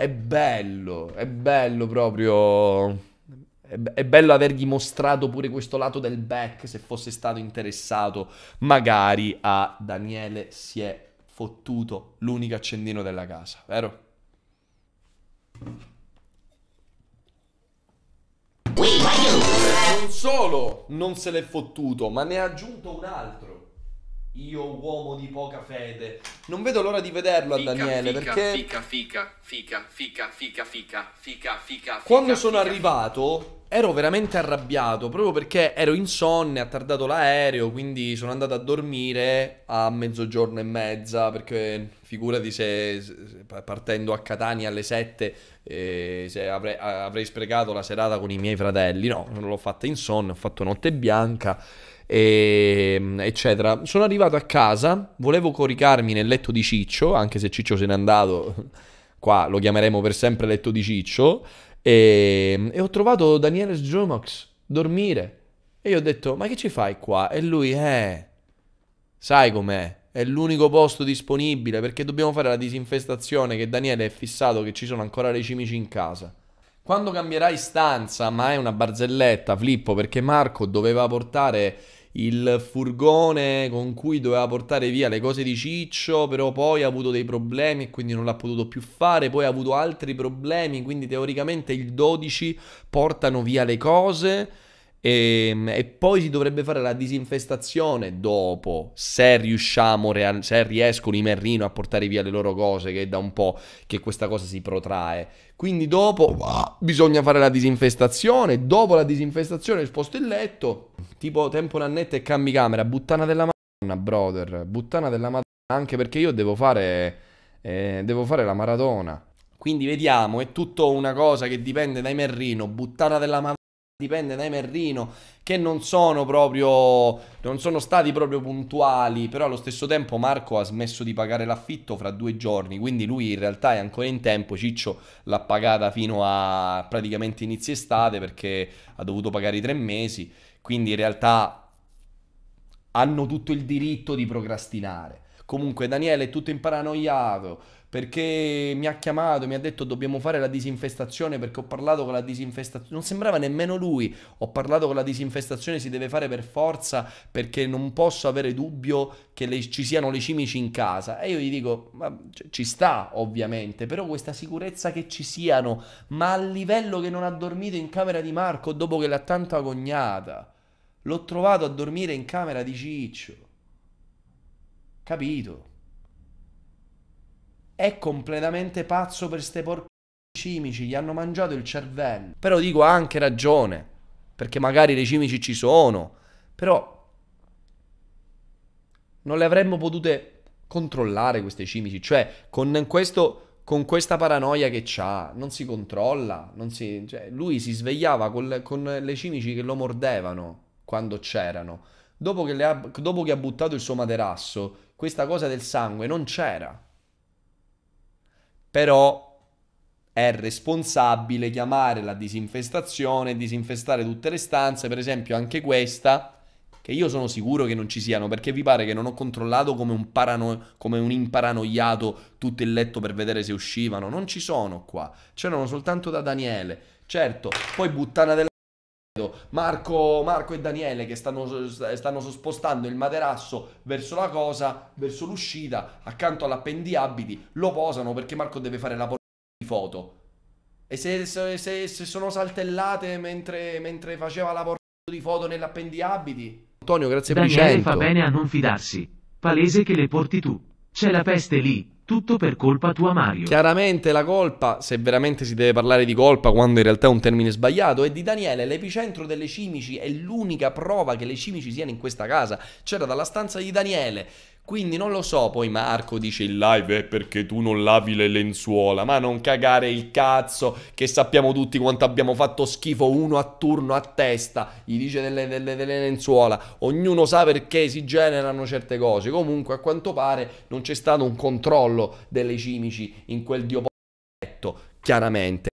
è bello, è bello proprio... È bello avergli mostrato pure questo lato del back se fosse stato interessato magari a Daniele si è fottuto l'unico accendino della casa, vero? Non solo non se l'è fottuto, ma ne ha aggiunto un altro. Io uomo di poca fede. Non vedo l'ora di vederlo fica, a Daniele fica, perché... Fica, fica, fica, fica, fica, fica, fica, fica, Quando fica, sono fica. arrivato ero veramente arrabbiato proprio perché ero insonne, ha tardato l'aereo, quindi sono andato a dormire a mezzogiorno e mezza perché figurati se, se partendo a Catania alle 7 eh, se avrei, avrei, sprecato la serata con i miei fratelli, no, non l'ho fatta insonne, ho fatto notte bianca e, ehm, eccetera. Sono arrivato a casa, volevo coricarmi nel letto di Ciccio, anche se Ciccio se n'è andato, qua lo chiameremo per sempre letto di Ciccio e, ehm, e ho trovato Daniele Sdrumox dormire. E io ho detto, ma che ci fai qua? E lui, eh, sai com'è? È l'unico posto disponibile perché dobbiamo fare la disinfestazione che Daniele è fissato che ci sono ancora le cimici in casa. Quando cambierai stanza, ma è una barzelletta, flippo, perché Marco doveva portare il furgone con cui doveva portare via le cose di Ciccio, però poi ha avuto dei problemi e quindi non l'ha potuto più fare, poi ha avuto altri problemi, quindi teoricamente il 12 portano via le cose. E, ehm, e, poi si dovrebbe fare la disinfestazione dopo, se riusciamo, real- se riescono i merrino a portare via le loro cose, che è da un po' che questa cosa si protrae. Quindi dopo bisogna fare la disinfestazione, dopo la disinfestazione sposto il letto, tipo tempo nannetta e cambi camera, buttana della madonna, brother, buttana della madonna, anche perché io devo fare, eh, devo fare la maratona. Quindi vediamo, è tutto una cosa che dipende dai merrino, buttana della madonna dipende dai Merrino che non sono proprio non sono stati proprio puntuali però allo stesso tempo Marco ha smesso di pagare l'affitto fra due giorni quindi lui in realtà è ancora in tempo Ciccio l'ha pagata fino a praticamente inizio estate perché ha dovuto pagare i tre mesi quindi in realtà hanno tutto il diritto di procrastinare Comunque Daniele è tutto imparanoiato perché mi ha chiamato, mi ha detto dobbiamo fare la disinfestazione perché ho parlato con la disinfestazione, non sembrava nemmeno lui, ho parlato con la disinfestazione, si deve fare per forza perché non posso avere dubbio che le, ci siano le cimici in casa. E io gli dico, ma cioè, ci sta ovviamente, però questa sicurezza che ci siano, ma a livello che non ha dormito in camera di Marco dopo che l'ha tanto agognata, l'ho trovato a dormire in camera di Ciccio. Capito? È completamente pazzo per ste porche cimici, gli hanno mangiato il cervello. Però dico anche ragione, perché magari le cimici ci sono, però non le avremmo potute controllare queste cimici, cioè con, questo, con questa paranoia che c'ha, non si controlla, non si, cioè, lui si svegliava col, con le cimici che lo mordevano quando c'erano. Dopo che, ha, dopo che ha buttato il suo materasso, questa cosa del sangue non c'era. Però è responsabile chiamare la disinfestazione, disinfestare tutte le stanze, per esempio anche questa, che io sono sicuro che non ci siano, perché vi pare che non ho controllato come un, parano- come un imparanoiato tutto il letto per vedere se uscivano, non ci sono qua, c'erano soltanto da Daniele, certo, poi buttana della... Marco, Marco, e Daniele che stanno, stanno, spostando il materasso verso la cosa, verso l'uscita, accanto all'appendiabiti, lo posano perché Marco deve fare la porta di foto. E se, se, se, se sono saltellate mentre, mentre, faceva la porta di foto nell'appendiabiti? Antonio, grazie Daniele per il Daniele fa bene a non fidarsi. Palese che le porti tu. C'è la peste lì. Tutto per colpa tua Mario. Chiaramente la colpa, se veramente si deve parlare di colpa quando in realtà è un termine sbagliato, è di Daniele. L'epicentro delle cimici è l'unica prova che le cimici siano in questa casa. C'era dalla stanza di Daniele quindi non lo so, poi Marco dice in live è perché tu non lavi le lenzuola, ma non cagare il cazzo che sappiamo tutti quanto abbiamo fatto schifo uno a turno a testa, gli dice delle, delle, delle lenzuola, ognuno sa perché si generano certe cose, comunque a quanto pare non c'è stato un controllo delle cimici in quel dio chiaramente.